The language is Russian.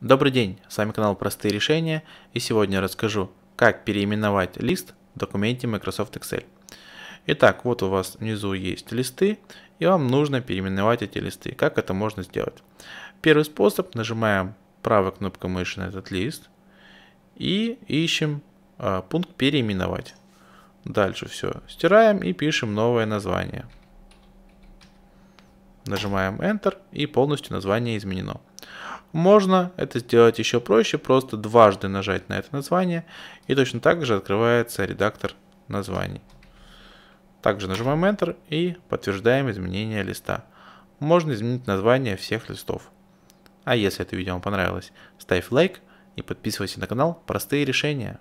Добрый день, с вами канал Простые решения и сегодня я расскажу, как переименовать лист в документе Microsoft Excel. Итак, вот у вас внизу есть листы и вам нужно переименовать эти листы. Как это можно сделать? Первый способ, нажимаем правой кнопкой мыши на этот лист и ищем э, пункт переименовать. Дальше все стираем и пишем новое название. Нажимаем Enter и полностью название изменено. Можно это сделать еще проще, просто дважды нажать на это название, и точно так же открывается редактор названий. Также нажимаем Enter и подтверждаем изменение листа. Можно изменить название всех листов. А если это видео вам понравилось, ставь лайк и подписывайся на канал «Простые решения».